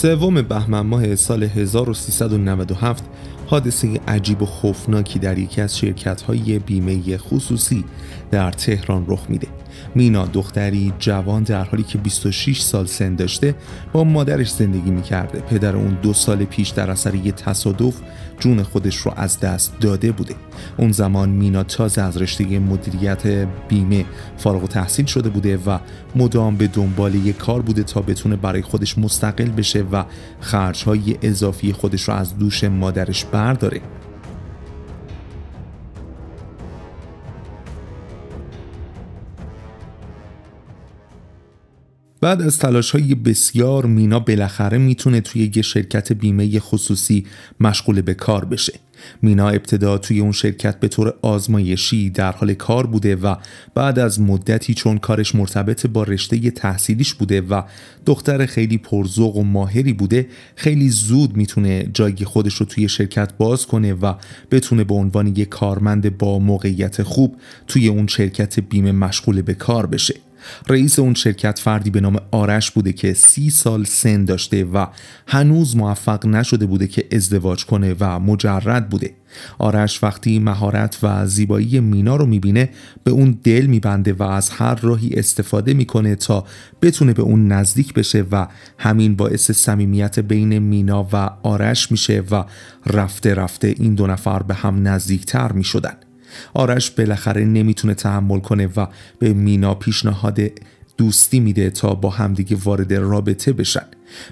سوم بهمن ماه سال 1397 حادثه عجیب و خوفناکی در یکی از شرکت های بیمه خصوصی در تهران رخ میده مینا دختری جوان در حالی که 26 سال سن داشته با مادرش زندگی میکرده پدر اون دو سال پیش در اثر یه تصادف جون خودش رو از دست داده بوده اون زمان مینا تازه از رشته مدیریت بیمه فارغ و تحصیل شده بوده و مدام به دنبال یه کار بوده تا بتونه برای خودش مستقل بشه و خرجهای اضافی خودش رو از دوش مادرش برداره بعد از تلاش های بسیار مینا بالاخره میتونه توی یه شرکت بیمه خصوصی مشغول به کار بشه. مینا ابتدا توی اون شرکت به طور آزمایشی در حال کار بوده و بعد از مدتی چون کارش مرتبط با رشته تحصیلیش بوده و دختر خیلی پرزوق و ماهری بوده خیلی زود میتونه جای خودش رو توی شرکت باز کنه و بتونه به عنوان یک کارمند با موقعیت خوب توی اون شرکت بیمه مشغول به کار بشه. رئیس اون شرکت فردی به نام آرش بوده که سی سال سن داشته و هنوز موفق نشده بوده که ازدواج کنه و مجرد بوده آرش وقتی مهارت و زیبایی مینا رو میبینه به اون دل میبنده و از هر راهی استفاده میکنه تا بتونه به اون نزدیک بشه و همین باعث صمیمیت بین مینا و آرش میشه و رفته رفته این دو نفر به هم نزدیکتر میشدن آرش بالاخره نمیتونه تحمل کنه و به مینا پیشنهاد دوستی میده تا با همدیگه وارد رابطه بشن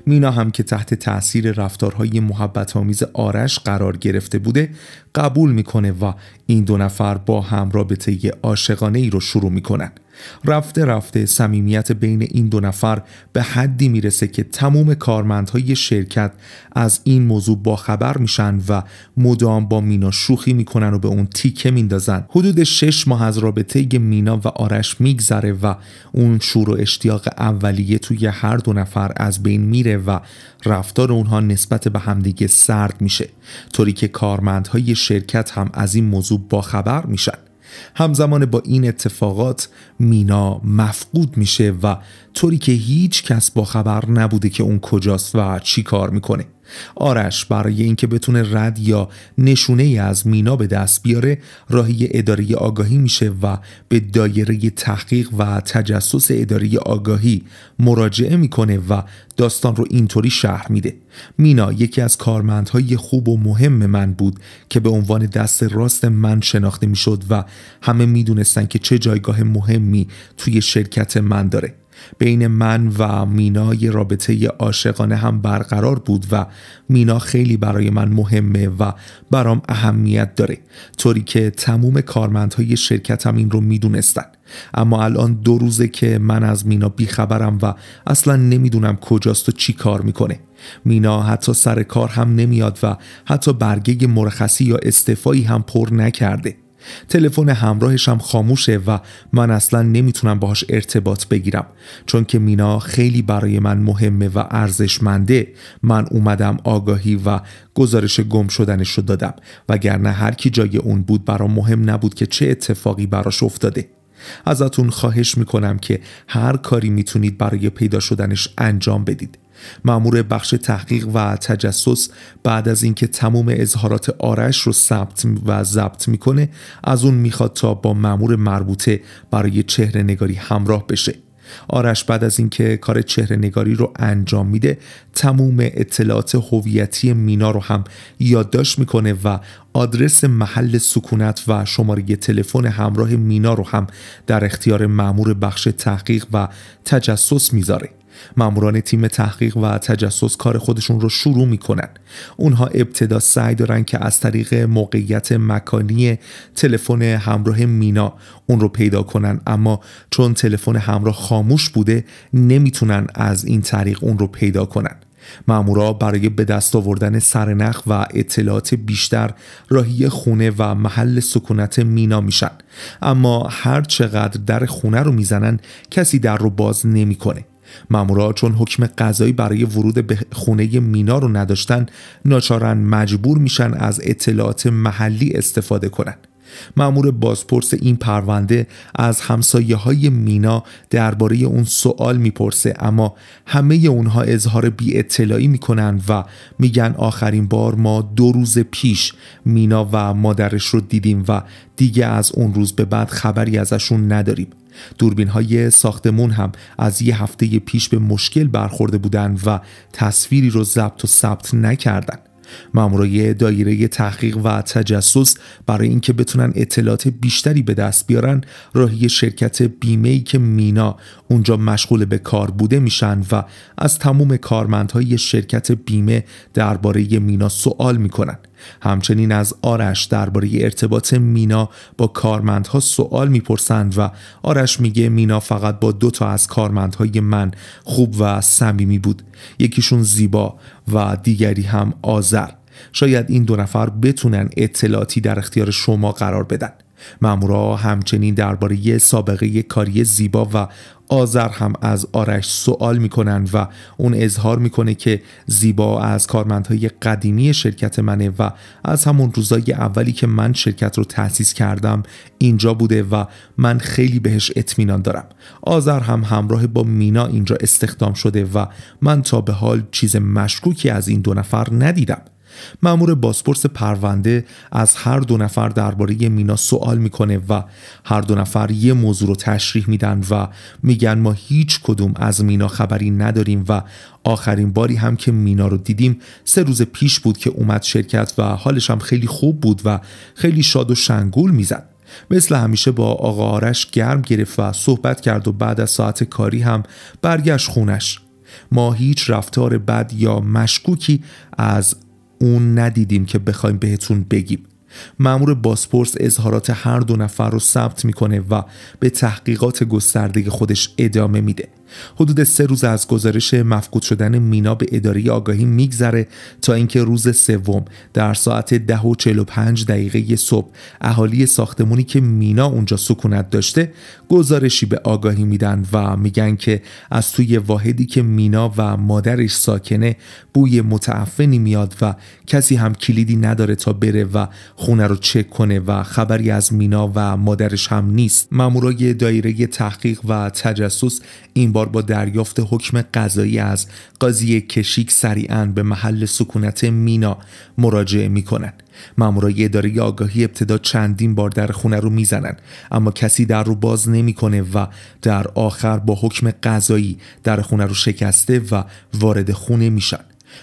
مینا هم که تحت تاثیر رفتارهای محبت آمیز آرش قرار گرفته بوده قبول میکنه و این دو نفر با هم رابطه عاشقانه ای رو شروع میکنن رفته رفته صمیمیت بین این دو نفر به حدی میرسه که تموم کارمندهای شرکت از این موضوع باخبر میشن و مدام با مینا شوخی میکنن و به اون تیکه میندازن حدود شش ماه از رابطه مینا و آرش میگذره و اون شور و اشتیاق اولیه توی هر دو نفر از بین میره و رفتار اونها نسبت به همدیگه سرد میشه طوری که کارمندهای شرکت هم از این موضوع باخبر میشن همزمان با این اتفاقات مینا مفقود میشه و طوری که هیچ کس با خبر نبوده که اون کجاست و چی کار میکنه آرش برای اینکه بتونه رد یا نشونه ای از مینا به دست بیاره راهی اداره آگاهی میشه و به دایره تحقیق و تجسس اداره آگاهی مراجعه میکنه و داستان رو اینطوری شهر میده مینا یکی از کارمندهای خوب و مهم من بود که به عنوان دست راست من شناخته میشد و همه میدونستن که چه جایگاه مهمی توی شرکت من داره بین من و مینا یه رابطه عاشقانه هم برقرار بود و مینا خیلی برای من مهمه و برام اهمیت داره طوری که تموم کارمندهای شرکتم این رو میدونستن اما الان دو روزه که من از مینا بیخبرم و اصلا نمیدونم کجاست و چی کار میکنه مینا حتی سر کار هم نمیاد و حتی برگه مرخصی یا استعفایی هم پر نکرده تلفن همراهشم هم خاموشه و من اصلا نمیتونم باهاش ارتباط بگیرم چون که مینا خیلی برای من مهمه و ارزشمنده من اومدم آگاهی و گزارش گم شدنش رو دادم وگرنه هر کی جای اون بود برا مهم نبود که چه اتفاقی براش افتاده ازتون خواهش میکنم که هر کاری میتونید برای پیدا شدنش انجام بدید مامور بخش تحقیق و تجسس بعد از اینکه تموم اظهارات آرش رو ثبت و ضبط میکنه از اون میخواد تا با مامور مربوطه برای چهره نگاری همراه بشه آرش بعد از اینکه کار چهره نگاری رو انجام میده تموم اطلاعات هویتی مینا رو هم یادداشت میکنه و آدرس محل سکونت و شماره تلفن همراه مینا رو هم در اختیار مأمور بخش تحقیق و تجسس میذاره ماموران تیم تحقیق و تجسس کار خودشون رو شروع میکنن اونها ابتدا سعی دارن که از طریق موقعیت مکانی تلفن همراه مینا اون رو پیدا کنن اما چون تلفن همراه خاموش بوده نمیتونن از این طریق اون رو پیدا کنن مامورا برای به دست آوردن سرنخ و اطلاعات بیشتر راهی خونه و محل سکونت مینا میشن اما هر چقدر در خونه رو میزنن کسی در رو باز نمیکنه مامورا چون حکم قضایی برای ورود به خونه مینا رو نداشتن ناچارن مجبور میشن از اطلاعات محلی استفاده کنند. مأمور بازپرس این پرونده از همسایه های مینا درباره اون سوال میپرسه اما همه اونها اظهار بی اطلاعی میکنن و میگن آخرین بار ما دو روز پیش مینا و مادرش رو دیدیم و دیگه از اون روز به بعد خبری ازشون نداریم دوربین های ساختمون هم از یه هفته پیش به مشکل برخورده بودن و تصویری رو ضبط و ثبت نکردند. مامورای دایره تحقیق و تجسس برای اینکه بتونن اطلاعات بیشتری به دست بیارن راهی شرکت بیمه ای که مینا اونجا مشغول به کار بوده میشن و از تموم کارمندهای شرکت بیمه درباره مینا سوال میکنن همچنین از آرش درباره ارتباط مینا با کارمندها سوال میپرسند و آرش میگه مینا فقط با دو تا از کارمندهای من خوب و صمیمی بود یکیشون زیبا و دیگری هم آذر شاید این دو نفر بتونن اطلاعاتی در اختیار شما قرار بدن مامورا همچنین درباره سابقه کاری زیبا و آذر هم از آرش سوال میکنن و اون اظهار میکنه که زیبا از کارمندهای قدیمی شرکت منه و از همون روزای اولی که من شرکت رو تأسیس کردم اینجا بوده و من خیلی بهش اطمینان دارم آذر هم همراه با مینا اینجا استخدام شده و من تا به حال چیز مشکوکی از این دو نفر ندیدم مأمور بازپرس پرونده از هر دو نفر درباره مینا سوال میکنه و هر دو نفر یه موضوع رو تشریح میدن و میگن ما هیچ کدوم از مینا خبری نداریم و آخرین باری هم که مینا رو دیدیم سه روز پیش بود که اومد شرکت و حالش هم خیلی خوب بود و خیلی شاد و شنگول میزد مثل همیشه با آقا آرش گرم گرفت و صحبت کرد و بعد از ساعت کاری هم برگشت خونش ما هیچ رفتار بد یا مشکوکی از اون ندیدیم که بخوایم بهتون بگیم مامور باسپورس اظهارات هر دو نفر رو ثبت میکنه و به تحقیقات گسترده خودش ادامه میده حدود سه روز از گزارش مفقود شدن مینا به اداره آگاهی میگذره تا اینکه روز سوم در ساعت ده و پنج دقیقه صبح اهالی ساختمونی که مینا اونجا سکونت داشته گزارشی به آگاهی میدن و میگن که از توی واحدی که مینا و مادرش ساکنه بوی متعفنی میاد و کسی هم کلیدی نداره تا بره و خونه رو چک کنه و خبری از مینا و مادرش هم نیست مامورای دایره تحقیق و تجسس این با دریافت حکم قضایی از قاضی کشیک سریعا به محل سکونت مینا مراجعه میکنند مامورای اداره آگاهی ابتدا چندین بار در خونه رو میزنن اما کسی در رو باز نمیکنه و در آخر با حکم قضایی در خونه رو شکسته و وارد خونه میشن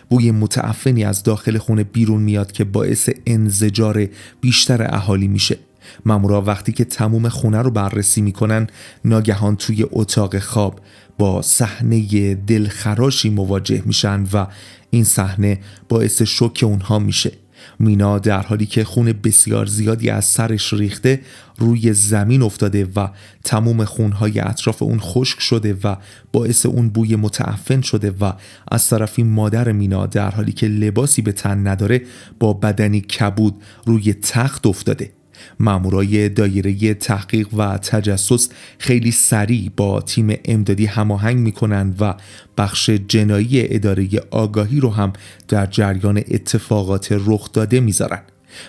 بوی متعفنی از داخل خونه بیرون میاد که باعث انزجار بیشتر اهالی میشه مامورا وقتی که تموم خونه رو بررسی میکنن ناگهان توی اتاق خواب با صحنه دلخراشی مواجه میشن و این صحنه باعث شوک اونها میشه مینا در حالی که خون بسیار زیادی از سرش ریخته روی زمین افتاده و تموم خونهای اطراف اون خشک شده و باعث اون بوی متعفن شده و از طرفی مادر مینا در حالی که لباسی به تن نداره با بدنی کبود روی تخت افتاده مامورای دایره تحقیق و تجسس خیلی سریع با تیم امدادی هماهنگ میکنند و بخش جنایی اداره آگاهی رو هم در جریان اتفاقات رخ داده میذارن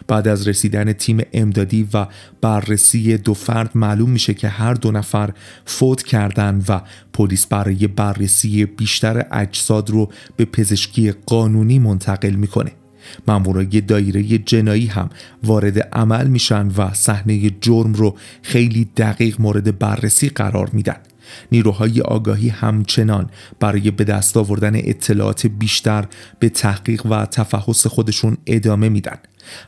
بعد از رسیدن تیم امدادی و بررسی دو فرد معلوم میشه که هر دو نفر فوت کردن و پلیس برای بررسی بیشتر اجساد رو به پزشکی قانونی منتقل میکنه مامورای دایره جنایی هم وارد عمل میشن و صحنه جرم رو خیلی دقیق مورد بررسی قرار میدن نیروهای آگاهی همچنان برای به دست آوردن اطلاعات بیشتر به تحقیق و تفحص خودشون ادامه میدن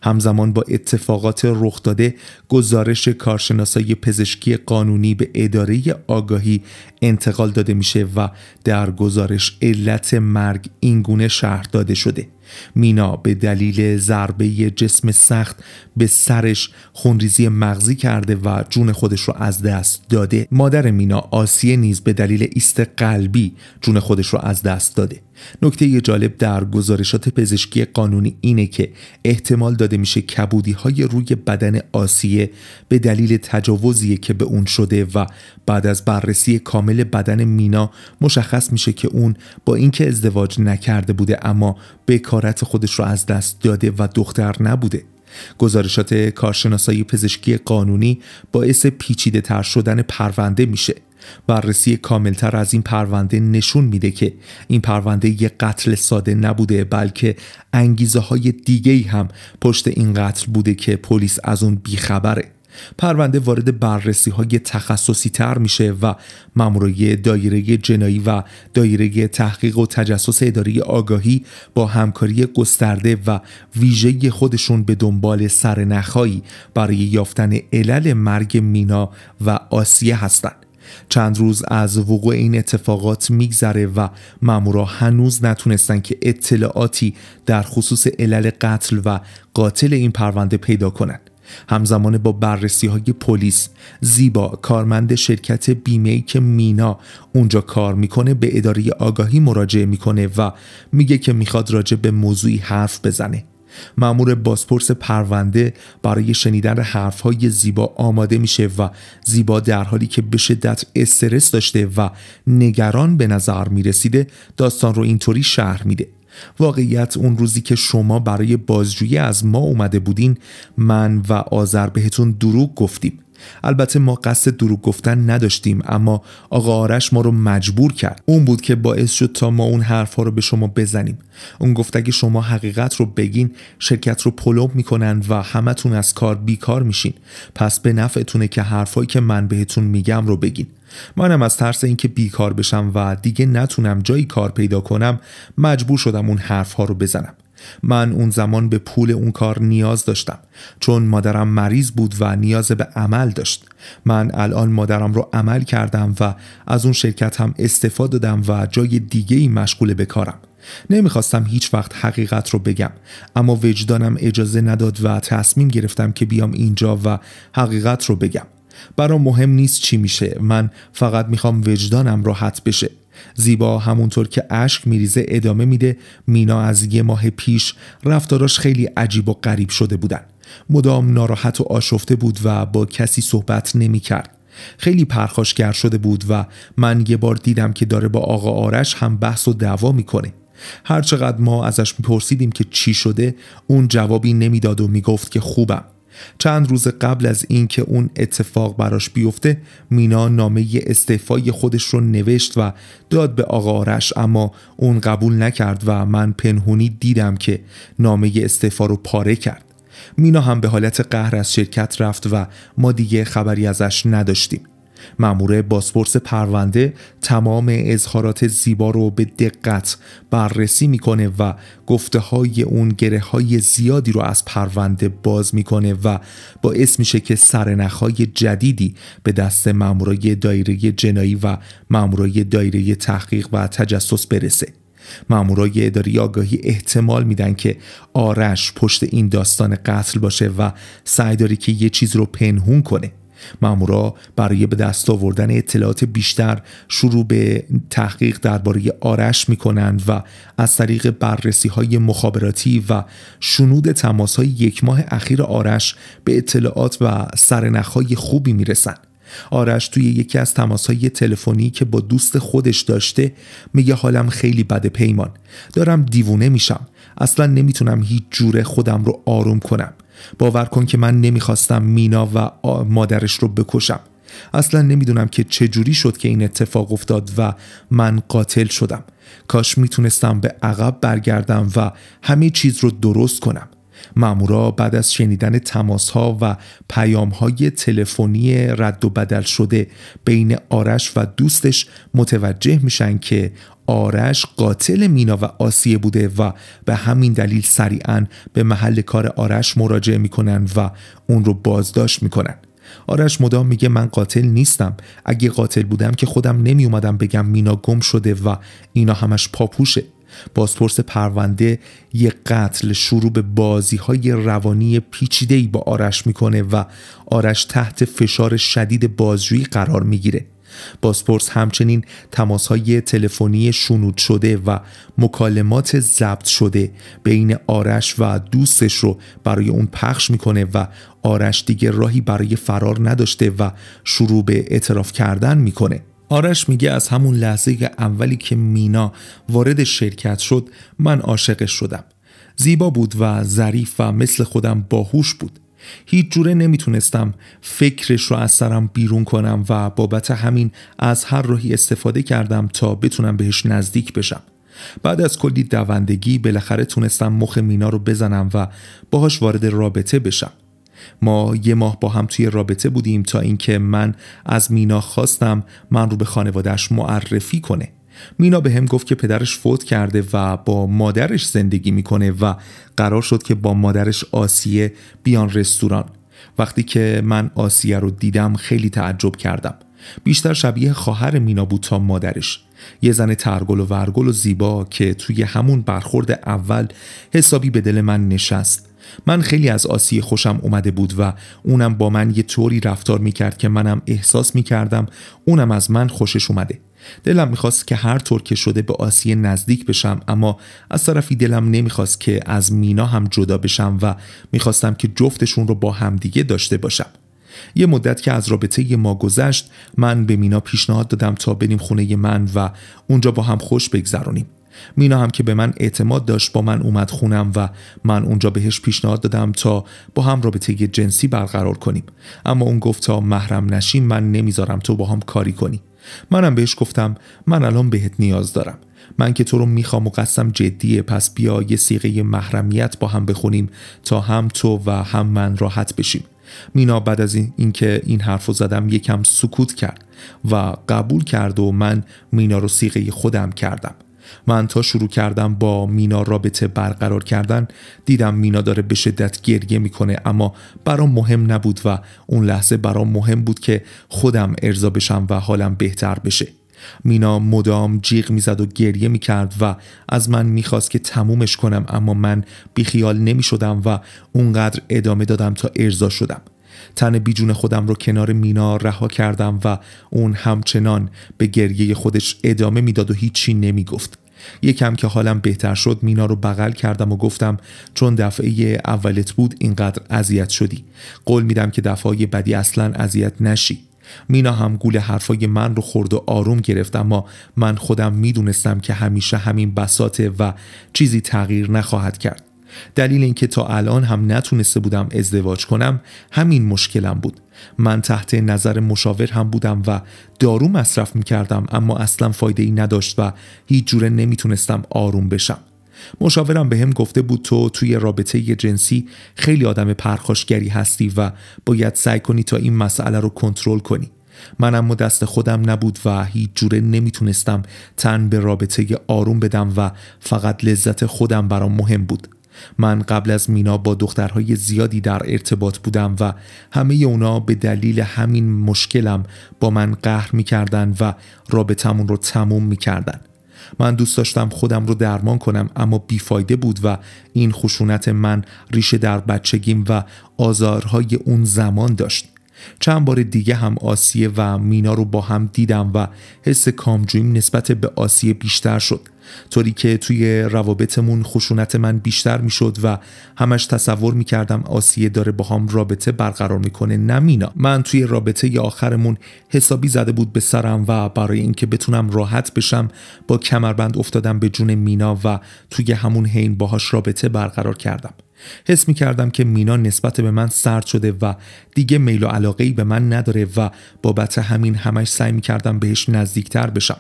همزمان با اتفاقات رخ داده گزارش کارشناسای پزشکی قانونی به اداره آگاهی انتقال داده میشه و در گزارش علت مرگ اینگونه شهر داده شده مینا به دلیل ضربه جسم سخت به سرش خونریزی مغزی کرده و جون خودش رو از دست داده مادر مینا آسیه نیز به دلیل ایست قلبی جون خودش رو از دست داده نکته جالب در گزارشات پزشکی قانونی اینه که احتمال داده میشه کبودی های روی بدن آسیه به دلیل تجاوزی که به اون شده و بعد از بررسی کامل بدن مینا مشخص میشه که اون با اینکه ازدواج نکرده بوده اما بکارت خودش رو از دست داده و دختر نبوده گزارشات کارشناسای پزشکی قانونی باعث پیچیده تر شدن پرونده میشه بررسی کاملتر از این پرونده نشون میده که این پرونده یه قتل ساده نبوده بلکه انگیزه های دیگه هم پشت این قتل بوده که پلیس از اون بیخبره پرونده وارد بررسی های تخصصی تر میشه و مامورای دایره جنایی و دایره تحقیق و تجسس اداره آگاهی با همکاری گسترده و ویژه خودشون به دنبال سرنخهایی برای یافتن علل مرگ مینا و آسیه هستند. چند روز از وقوع این اتفاقات میگذره و مامورا هنوز نتونستن که اطلاعاتی در خصوص علل قتل و قاتل این پرونده پیدا کنند. همزمان با بررسی های پلیس زیبا کارمند شرکت بیمه که مینا اونجا کار میکنه به اداره آگاهی مراجعه میکنه و میگه که میخواد راجع به موضوعی حرف بزنه مامور بازپرس پرونده برای شنیدن حرفهای زیبا آماده میشه و زیبا در حالی که به شدت استرس داشته و نگران به نظر میرسیده داستان رو اینطوری شهر میده واقعیت اون روزی که شما برای بازجویی از ما اومده بودین من و آذر بهتون دروغ گفتیم البته ما قصد دروغ گفتن نداشتیم اما آقا آرش ما رو مجبور کرد اون بود که باعث شد تا ما اون حرفها رو به شما بزنیم اون گفت اگه شما حقیقت رو بگین شرکت رو پلوب میکنن و همتون از کار بیکار میشین پس به نفعتونه که حرفایی که من بهتون میگم رو بگین منم از ترس اینکه بیکار بشم و دیگه نتونم جایی کار پیدا کنم مجبور شدم اون حرفها رو بزنم من اون زمان به پول اون کار نیاز داشتم چون مادرم مریض بود و نیاز به عمل داشت من الان مادرم رو عمل کردم و از اون شرکت هم استفاده دادم و جای دیگه ای مشغول به کارم نمیخواستم هیچ وقت حقیقت رو بگم اما وجدانم اجازه نداد و تصمیم گرفتم که بیام اینجا و حقیقت رو بگم برا مهم نیست چی میشه من فقط میخوام وجدانم راحت بشه زیبا همونطور که اشک میریزه ادامه میده مینا از یه ماه پیش رفتاراش خیلی عجیب و غریب شده بودن مدام ناراحت و آشفته بود و با کسی صحبت کرد خیلی پرخاشگر شده بود و من یه بار دیدم که داره با آقا آرش هم بحث و دعوا میکنه هرچقدر ما ازش میپرسیدیم که چی شده اون جوابی نمیداد و میگفت که خوبم چند روز قبل از اینکه اون اتفاق براش بیفته مینا نامه استعفای خودش رو نوشت و داد به آقا آرش اما اون قبول نکرد و من پنهونی دیدم که نامه استعفا رو پاره کرد مینا هم به حالت قهر از شرکت رفت و ما دیگه خبری ازش نداشتیم مأمور باسپورس پرونده تمام اظهارات زیبا رو به دقت بررسی میکنه و گفته های اون گره های زیادی رو از پرونده باز میکنه و باعث میشه که سرنخهای جدیدی به دست مامورای دایره جنایی و مامورای دایره تحقیق و تجسس برسه مامورای اداری آگاهی احتمال میدن که آرش پشت این داستان قتل باشه و سعی داره که یه چیز رو پنهون کنه مامورا برای به دست آوردن اطلاعات بیشتر شروع به تحقیق درباره آرش می کنند و از طریق بررسی های مخابراتی و شنود تماس های یک ماه اخیر آرش به اطلاعات و سرنخ های خوبی می رسند. آرش توی یکی از تماسهای تلفنی که با دوست خودش داشته میگه حالم خیلی بده پیمان دارم دیوونه میشم اصلا نمیتونم هیچ جوره خودم رو آروم کنم باور کن که من نمیخواستم مینا و مادرش رو بکشم اصلا نمیدونم که جوری شد که این اتفاق افتاد و من قاتل شدم کاش میتونستم به عقب برگردم و همه چیز رو درست کنم مامورا بعد از شنیدن تماس ها و پیام های تلفنی رد و بدل شده بین آرش و دوستش متوجه میشن که آرش قاتل مینا و آسیه بوده و به همین دلیل سریعا به محل کار آرش مراجعه میکنن و اون رو بازداشت میکنن آرش مدام میگه من قاتل نیستم اگه قاتل بودم که خودم نمیومدم بگم مینا گم شده و اینا همش پاپوشه بازپرس پرونده یه قتل شروع به بازی های روانی پیچیده با آرش میکنه و آرش تحت فشار شدید بازجویی قرار میگیره بازپرس همچنین تماس های تلفنی شنود شده و مکالمات ضبط شده بین آرش و دوستش رو برای اون پخش میکنه و آرش دیگه راهی برای فرار نداشته و شروع به اعتراف کردن میکنه آرش میگه از همون لحظه اولی که مینا وارد شرکت شد من عاشقش شدم زیبا بود و ظریف و مثل خودم باهوش بود هیچ جوره نمیتونستم فکرش رو از سرم بیرون کنم و بابت همین از هر راهی استفاده کردم تا بتونم بهش نزدیک بشم بعد از کلی دوندگی بالاخره تونستم مخ مینا رو بزنم و باهاش وارد رابطه بشم ما یه ماه با هم توی رابطه بودیم تا اینکه من از مینا خواستم من رو به خانوادهش معرفی کنه مینا به هم گفت که پدرش فوت کرده و با مادرش زندگی میکنه و قرار شد که با مادرش آسیه بیان رستوران وقتی که من آسیه رو دیدم خیلی تعجب کردم بیشتر شبیه خواهر مینا بود تا مادرش یه زن ترگل و ورگل و زیبا که توی همون برخورد اول حسابی به دل من نشست من خیلی از آسیه خوشم اومده بود و اونم با من یه طوری رفتار میکرد که منم احساس میکردم اونم از من خوشش اومده دلم میخواست که هر طور که شده به آسیه نزدیک بشم اما از طرفی دلم نمیخواست که از مینا هم جدا بشم و میخواستم که جفتشون رو با همدیگه داشته باشم یه مدت که از رابطه ما گذشت من به مینا پیشنهاد دادم تا بریم خونه من و اونجا با هم خوش بگذرونیم مینا هم که به من اعتماد داشت با من اومد خونم و من اونجا بهش پیشنهاد دادم تا با هم رابطه جنسی برقرار کنیم اما اون گفت تا محرم نشیم من نمیذارم تو با هم کاری کنی منم بهش گفتم من الان بهت نیاز دارم من که تو رو میخوام و قسم جدیه پس بیا یه سیغه محرمیت با هم بخونیم تا هم تو و هم من راحت بشیم مینا بعد از این, که این حرف رو زدم یکم سکوت کرد و قبول کرد و من مینا رو سیغه خودم کردم من تا شروع کردم با مینا رابطه برقرار کردن دیدم مینا داره به شدت گریه میکنه اما برام مهم نبود و اون لحظه برام مهم بود که خودم ارضا بشم و حالم بهتر بشه مینا مدام جیغ میزد و گریه میکرد و از من میخواست که تمومش کنم اما من بیخیال نمیشدم و اونقدر ادامه دادم تا ارضا شدم تن بیجون خودم رو کنار مینا رها کردم و اون همچنان به گریه خودش ادامه میداد و هیچی نمیگفت یکم که حالم بهتر شد مینا رو بغل کردم و گفتم چون دفعه اولت بود اینقدر اذیت شدی قول میدم که دفعه بعدی اصلا اذیت نشی مینا هم گول حرفای من رو خورد و آروم گرفت اما من خودم میدونستم که همیشه همین بساته و چیزی تغییر نخواهد کرد دلیل اینکه تا الان هم نتونسته بودم ازدواج کنم همین مشکلم بود من تحت نظر مشاور هم بودم و دارو مصرف میکردم اما اصلا فایده ای نداشت و هیچ جوره نمیتونستم آروم بشم مشاورم به هم گفته بود تو توی رابطه جنسی خیلی آدم پرخاشگری هستی و باید سعی کنی تا این مسئله رو کنترل کنی من اما دست خودم نبود و هیچ جوره نمیتونستم تن به رابطه آروم بدم و فقط لذت خودم برام مهم بود من قبل از مینا با دخترهای زیادی در ارتباط بودم و همه اونا به دلیل همین مشکلم با من قهر میکردن و رابطمون رو تموم میکردن من دوست داشتم خودم رو درمان کنم اما بیفایده بود و این خشونت من ریشه در بچگیم و آزارهای اون زمان داشت چند بار دیگه هم آسیه و مینا رو با هم دیدم و حس کامجویم نسبت به آسیه بیشتر شد طوری که توی روابطمون خشونت من بیشتر میشد و همش تصور میکردم آسیه داره با هم رابطه برقرار میکنه نمینا من توی رابطه آخرمون حسابی زده بود به سرم و برای اینکه بتونم راحت بشم با کمربند افتادم به جون مینا و توی همون حین باهاش رابطه برقرار کردم حس می کردم که مینا نسبت به من سرد شده و دیگه میل و علاقه ای به من نداره و بابت همین همش سعی می کردم بهش نزدیکتر بشم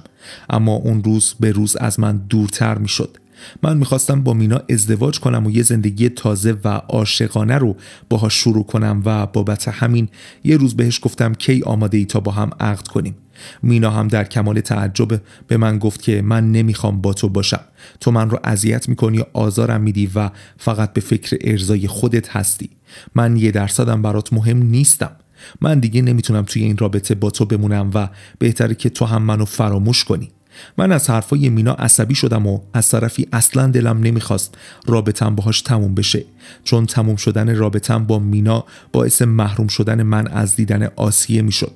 اما اون روز به روز از من دورتر میشد من میخواستم با مینا ازدواج کنم و یه زندگی تازه و عاشقانه رو باهاش شروع کنم و بابت همین یه روز بهش گفتم کی آماده ای تا با هم عقد کنیم مینا هم در کمال تعجب به من گفت که من نمیخوام با تو باشم تو من رو اذیت میکنی و آزارم میدی و فقط به فکر ارزای خودت هستی من یه درصدم برات مهم نیستم من دیگه نمیتونم توی این رابطه با تو بمونم و بهتره که تو هم منو فراموش کنی من از حرفای مینا عصبی شدم و از طرفی اصلا دلم نمیخواست رابطم باهاش تموم بشه چون تموم شدن رابطم با مینا باعث محروم شدن من از دیدن آسیه میشد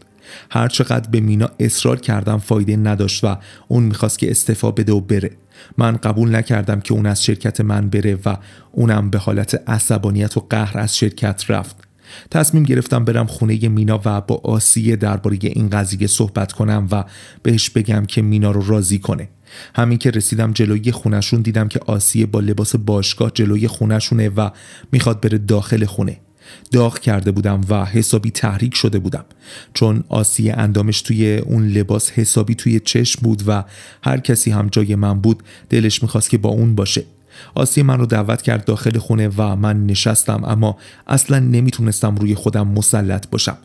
هرچقدر به مینا اصرار کردم فایده نداشت و اون میخواست که استفا بده و بره من قبول نکردم که اون از شرکت من بره و اونم به حالت عصبانیت و قهر از شرکت رفت تصمیم گرفتم برم خونه مینا و با آسیه درباره این قضیه صحبت کنم و بهش بگم که مینا رو راضی کنه همین که رسیدم جلوی خونشون دیدم که آسیه با لباس باشگاه جلوی خونشونه و میخواد بره داخل خونه داغ کرده بودم و حسابی تحریک شده بودم چون آسیه اندامش توی اون لباس حسابی توی چشم بود و هر کسی هم جای من بود دلش میخواست که با اون باشه آسی من رو دعوت کرد داخل خونه و من نشستم اما اصلا نمیتونستم روی خودم مسلط باشم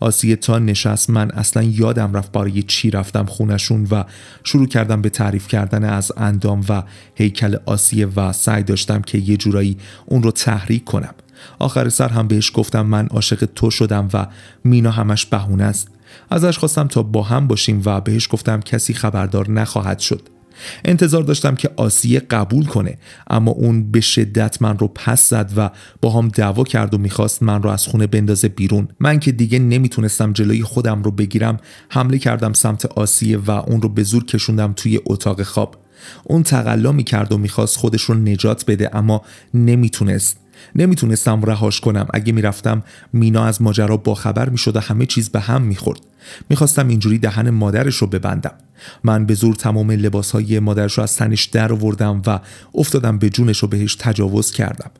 آسیه تا نشست من اصلا یادم رفت برای چی رفتم خونشون و شروع کردم به تعریف کردن از اندام و هیکل آسیه و سعی داشتم که یه جورایی اون رو تحریک کنم آخر سر هم بهش گفتم من عاشق تو شدم و مینا همش بهونه است ازش خواستم تا با هم باشیم و بهش گفتم کسی خبردار نخواهد شد انتظار داشتم که آسیه قبول کنه اما اون به شدت من رو پس زد و با هم دعوا کرد و میخواست من رو از خونه بندازه بیرون من که دیگه نمیتونستم جلوی خودم رو بگیرم حمله کردم سمت آسیه و اون رو به زور کشوندم توی اتاق خواب اون تقلا میکرد و میخواست خودش رو نجات بده اما نمیتونست نمیتونستم رهاش کنم اگه میرفتم مینا از ماجرا باخبر میشد و همه چیز به هم میخورد میخواستم اینجوری دهن مادرش رو ببندم من به زور تمام لباسهای مادرش رو از تنش در آوردم و افتادم به جونش رو بهش تجاوز کردم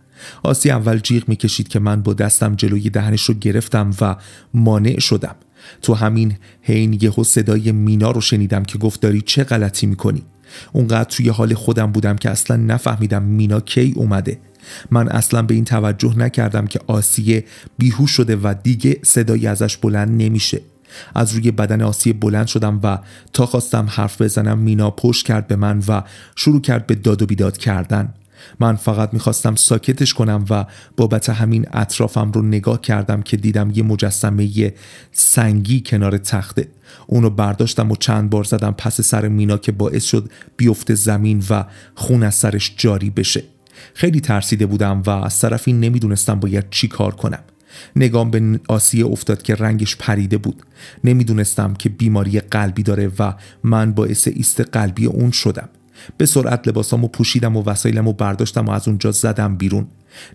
آسی اول جیغ میکشید که من با دستم جلوی دهنش رو گرفتم و مانع شدم تو همین حین یهو صدای مینا رو شنیدم که گفت داری چه غلطی میکنی اونقدر توی حال خودم بودم که اصلا نفهمیدم مینا کی اومده من اصلا به این توجه نکردم که آسیه بیهوش شده و دیگه صدایی ازش بلند نمیشه از روی بدن آسیه بلند شدم و تا خواستم حرف بزنم مینا پشت کرد به من و شروع کرد به داد و بیداد کردن من فقط میخواستم ساکتش کنم و بابت همین اطرافم رو نگاه کردم که دیدم یه مجسمه سنگی کنار تخته اونو برداشتم و چند بار زدم پس سر مینا که باعث شد بیفته زمین و خون از سرش جاری بشه خیلی ترسیده بودم و از طرفی نمیدونستم باید چی کار کنم نگام به آسیه افتاد که رنگش پریده بود نمیدونستم که بیماری قلبی داره و من باعث ایست قلبی اون شدم به سرعت لباسامو پوشیدم و وسایلمو برداشتم و از اونجا زدم بیرون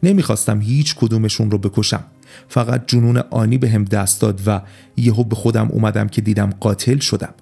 نمیخواستم هیچ کدومشون رو بکشم فقط جنون آنی به هم دست داد و یهو به خودم اومدم که دیدم قاتل شدم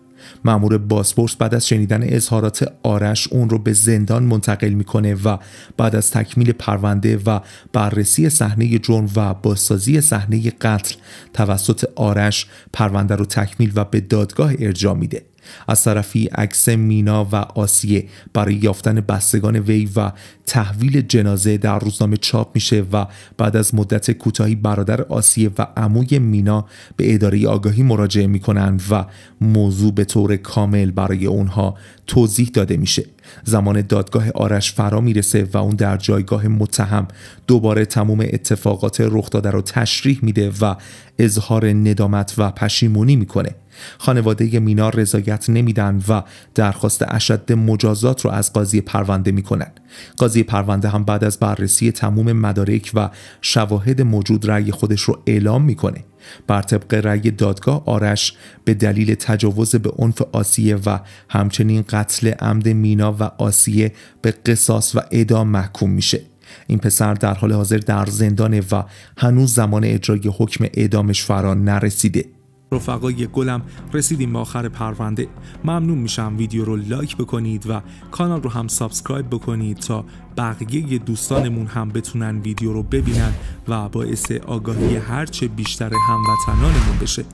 مامور باسپورس بعد از شنیدن اظهارات آرش اون رو به زندان منتقل میکنه و بعد از تکمیل پرونده و بررسی صحنه جرم و بازسازی صحنه قتل توسط آرش پرونده رو تکمیل و به دادگاه ارجاع میده از طرفی عکس مینا و آسیه برای یافتن بستگان وی و تحویل جنازه در روزنامه چاپ میشه و بعد از مدت کوتاهی برادر آسیه و عموی مینا به اداره آگاهی مراجعه میکنن و موضوع به طور کامل برای اونها توضیح داده میشه زمان دادگاه آرش فرا میرسه و اون در جایگاه متهم دوباره تمام اتفاقات رخ داده رو تشریح میده و اظهار ندامت و پشیمونی میکنه خانواده مینا رضایت نمیدن و درخواست اشد مجازات رو از قاضی پرونده میکنن قاضی پرونده هم بعد از بررسی تموم مدارک و شواهد موجود رأی خودش رو اعلام میکنه بر طبق رأی دادگاه آرش به دلیل تجاوز به عنف آسیه و همچنین قتل عمد مینا و آسیه به قصاص و اعدام محکوم میشه این پسر در حال حاضر در زندانه و هنوز زمان اجرای حکم اعدامش فرا نرسیده رفقای گلم رسیدیم به آخر پرونده ممنون میشم ویدیو رو لایک بکنید و کانال رو هم سابسکرایب بکنید تا بقیه دوستانمون هم بتونن ویدیو رو ببینن و باعث آگاهی هرچه بیشتر هموطنانمون بشه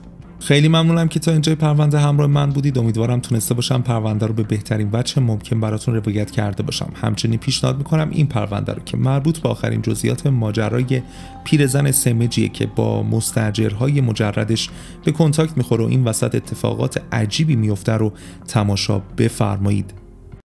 خیلی ممنونم که تا اینجای پرونده همراه من بودید امیدوارم تونسته باشم پرونده رو به بهترین وجه ممکن براتون روایت کرده باشم همچنین پیشنهاد میکنم این پرونده رو که مربوط به آخرین جزئیات ماجرای پیرزن سمجیه که با مستجرهای مجردش به کنتاکت میخوره و این وسط اتفاقات عجیبی میفته رو تماشا بفرمایید